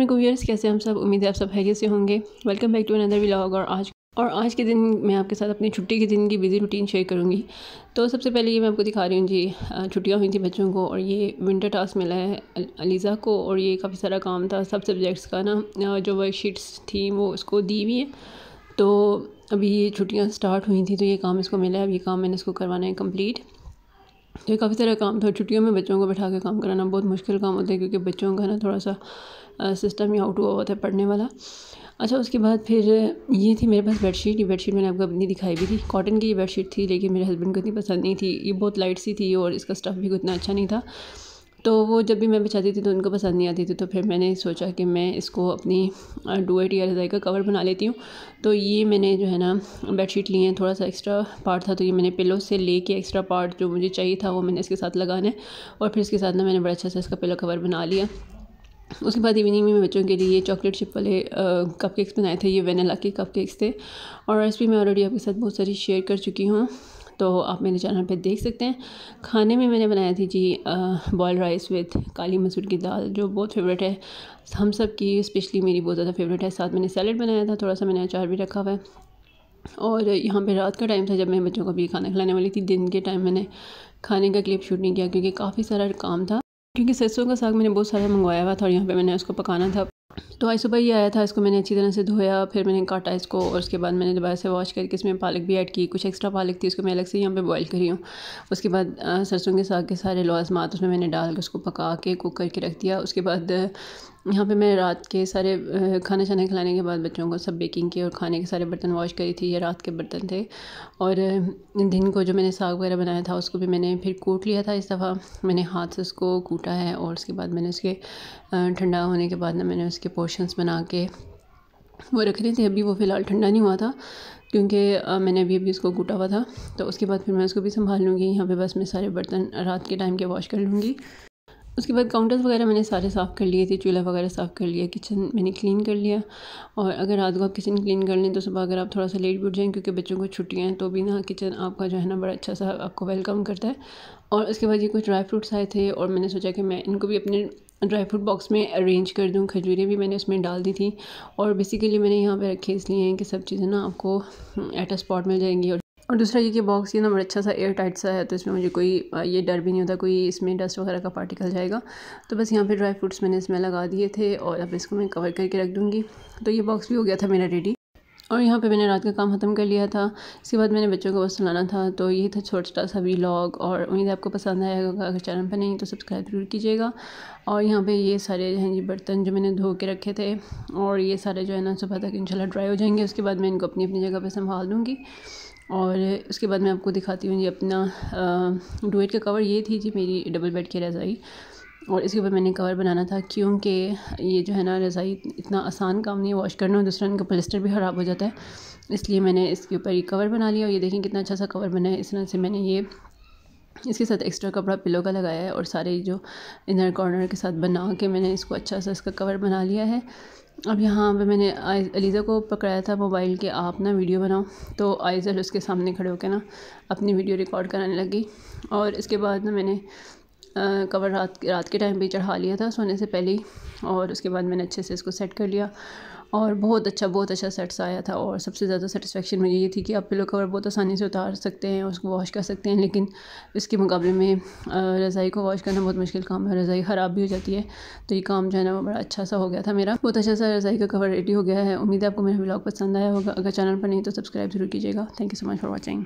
अस्सलाम वालेकुम कैसे हम सब उम्मीद है आप सब हैरियत से होंगे welcome back to another vlog और आज और आज के दिन मैं आपके साथ अपनी छुट्टी के दिन की बिज़ी रूटीन शेयर करूँगी तो सबसे पहले ये मैं आपको दिखा रही हूँ जी छुट्टियाँ हुई थी बच्चों को और ये विंटर टास्क मिला है अलीज़ा को और ये काफ़ी सारा काम था सब सब्जेक्ट्स का ना जो वर्कशीट्स थी वो उसको दी हुई है तो अभी ये छुट्टियाँ स्टार्ट हुई थी तो ये काम इसको मिला है अब ये काम मैंने इसको करवाना है कम्प्लीट तो ये काफ़ी सारा काम था छुट्टियों में बच्चों को बैठा के काम कराना बहुत मुश्किल काम होता है क्योंकि बच्चों का ना थोड़ा सा सिस्टम ही आउट हुआ होता है पढ़ने वाला अच्छा उसके बाद फिर ये थी मेरे पास बेडशीट ये बेडशीट मैंने आपको अपनी दिखाई भी थी कॉटन की ये बेडशीट थी लेकिन मेरे हस्बैंड को इतनी पसंद नहीं थी ये बहुत लाइट सी थी और इसका स्टफ़ भी उतना अच्छा नहीं था तो वो जब भी मैं बिछाती थी तो उनको पसंद नहीं आती थी तो फिर मैंने सोचा कि मैं इसको अपनी डुएट या रज़ाई का कवर बना लेती हूँ तो ये मैंने जो है ना बेडशीट लिए हैं थोड़ा सा एक्स्ट्रा पार्ट था तो ये मैंने पिलो से ले के एक्स्ट्रा पार्ट जो मुझे चाहिए था वो मैंने इसके साथ लगाना है और फिर इसके साथ ना मैंने बड़ा अच्छा सा इसका पिलो कवर बना लिया उसके बाद इवनिंग में मैं बच्चों के लिए चॉकलेट चिप वाले कप केक्स बनाए थे ये वेनिला के कप केक्स थे और रेसिपी मैं ऑलरेडी आपके साथ बहुत सारी शेयर कर चुकी हूँ तो आप मेरे चैनल पे देख सकते हैं खाने में मैंने बनाया थी जी बॉयल राइस विथ काली मसूर की दाल जो बहुत फेवरेट है हम सब की स्पेशली मेरी बहुत ज़्यादा फेवरेट है साथ मैंने सैलड बनाया था थोड़ा सा मैंने अचार भी रखा हुआ है और यहाँ पे रात का टाइम था जब मैं बच्चों को भी खाना खिलाने वाली थी दिन के टाइम मैंने खाने का क्लिप शूट नहीं किया क्योंकि काफ़ी सारा काम था क्योंकि सरसों का साग मैंने बहुत सारा मंगवाया हुआ था और यहाँ पे मैंने उसको पकाना था तो आज सुबह ये आया था इसको मैंने अच्छी तरह से धोया फिर मैंने काटा इसको और उसके बाद मैंने दोबारा से वॉश करके इसमें पालक भी ऐड की कुछ एक्स्ट्रा पालक थी उसको मैं अलग से यहाँ पे बॉईल करी हूँ उसके बाद सरसों के साग के सारे लवाजमात उसमें मैंने डाल के उसको पका के कुक करके रख दिया उसके बाद यहाँ पे मैं रात के सारे खाना छाने खिलाने के बाद बच्चों को सब बेकिंग के और खाने के सारे बर्तन वॉश करी थी ये रात के बर्तन थे और दिन को जो मैंने साग वगैरह बनाया था उसको भी मैंने फिर कूट लिया था इस दफ़ा मैंने हाथ से उसको कूटा है और उसके बाद मैंने उसके ठंडा होने के बाद ना मैंने उसके पोर्शन पोर्शंस बना के वो रख रही थी अभी वो फ़िलहाल ठंडा नहीं हुआ था क्योंकि मैंने अभी अभी उसको घुटा हुआ था तो उसके बाद फिर मैं उसको भी संभाल लूँगी यहाँ पे बस मैं सारे बर्तन रात के टाइम के वॉश कर लूँगी उसके बाद काउंटर्स वगैरह मैंने सारे साफ़ कर लिए थे चूल्हा वगैरह साफ़ कर लिया किचन मैंने क्लीन कर लिया और अगर रात को आप किचन क्लीन कर लें तो सुबह अगर आप थोड़ा सा लेट भी उठ जाएँ क्योंकि बच्चों को छुट्टियाँ हैं तो भी ना किचन आपका जो है ना बड़ा अच्छा सा आपको वेलकम करता है और उसके बाद ये कुछ ड्राई फ्रूट्स आए थे और मैंने सोचा कि मैं इनको भी अपने ड्राई फ्रूट बॉक्स में अरेंज कर दूँ खजूरें भी मैंने उसमें डाल दी थी और बेसिकली मैंने यहाँ पे रखे इसलिए हैं कि सब चीज़ें ना आपको एट अ स्पॉट मिल जाएंगी और और दूसरा ये कि बॉक्स ये ना बड़ा अच्छा सा एयर टाइट सा है तो इसमें मुझे कोई ये डर भी नहीं होता कोई इसमें डस्ट वगैरह का पार्टिकल जाएगा तो बस यहाँ पे ड्राई फ्रूट्स मैंने इसमें लगा दिए थे और अब इसको मैं कवर करके रख दूँगी तो ये बॉक्स भी हो गया था मेरा रेडी और यहाँ पे मैंने रात का काम ख़त्म कर लिया था इसके बाद मैंने बच्चों को बस सुनाना था तो ये था छोटा सा व्लॉग और उम्मीद आपको पसंद आया होगा अगर चैनल पर नहीं तो सब्सक्राइब ज़रूर कीजिएगा और यहाँ पे ये सारे हैं जी बर्तन जो मैंने धो के रखे थे और ये सारे जो है ना सुबह तक इंशाल्लाह ड्राई हो जाएंगे उसके बाद मैं इनको अपनी अपनी जगह पर संभाल दूँगी और उसके बाद मैं आपको दिखाती हूँ जी अपना डुएट का कवर ये थी जी मेरी डबल बेड की रजाई और इसके ऊपर मैंने कवर बनाना था क्योंकि ये जो है ना रज़ाई इतना आसान काम नहीं है वॉश करना और दूसरा इनका पलस्टर भी ख़राब हो जाता है इसलिए मैंने इसके ऊपर ये कवर बना लिया और ये देखें कितना अच्छा सा कवर बना है इस तरह से मैंने ये इसके साथ एक्स्ट्रा कपड़ा पिलो का लगाया है और सारे जो इनर कॉर्नर के साथ बना के मैंने इसको अच्छा सा इसका कवर बना लिया है अब यहाँ पे मैंने अलीज़ा को पकड़ाया था मोबाइल के आप ना वीडियो बनाओ तो आइजल उसके सामने खड़े होकर ना अपनी वीडियो रिकॉर्ड कराने लगी और इसके बाद ना मैंने कवर रात रात के टाइम पे चढ़ा लिया था सोने से पहले ही और उसके बाद मैंने अच्छे से इसको सेट कर लिया और बहुत अच्छा बहुत अच्छा सेट्स आया था और सबसे ज़्यादा सेटिसफेक्शन मुझे ये थी कि आप पिलो कवर बहुत आसानी से उतार सकते हैं उसको वॉश कर सकते हैं लेकिन इसके मुकाबले में रज़ाई को वॉश करना बहुत मुश्किल काम है रज़ाई ख़राब भी हो जाती है तो ये काम जो है ना वो बड़ा अच्छा सा हो गया था मेरा बहुत अच्छा सा रज़ाई का कवर रेडी हो गया है उम्मीद है आपको मेरा ब्लॉग पसंद आया होगा अगर चैनल पर नहीं तो सब्सक्राइब जरूर कीजिएगा thank you so much for watching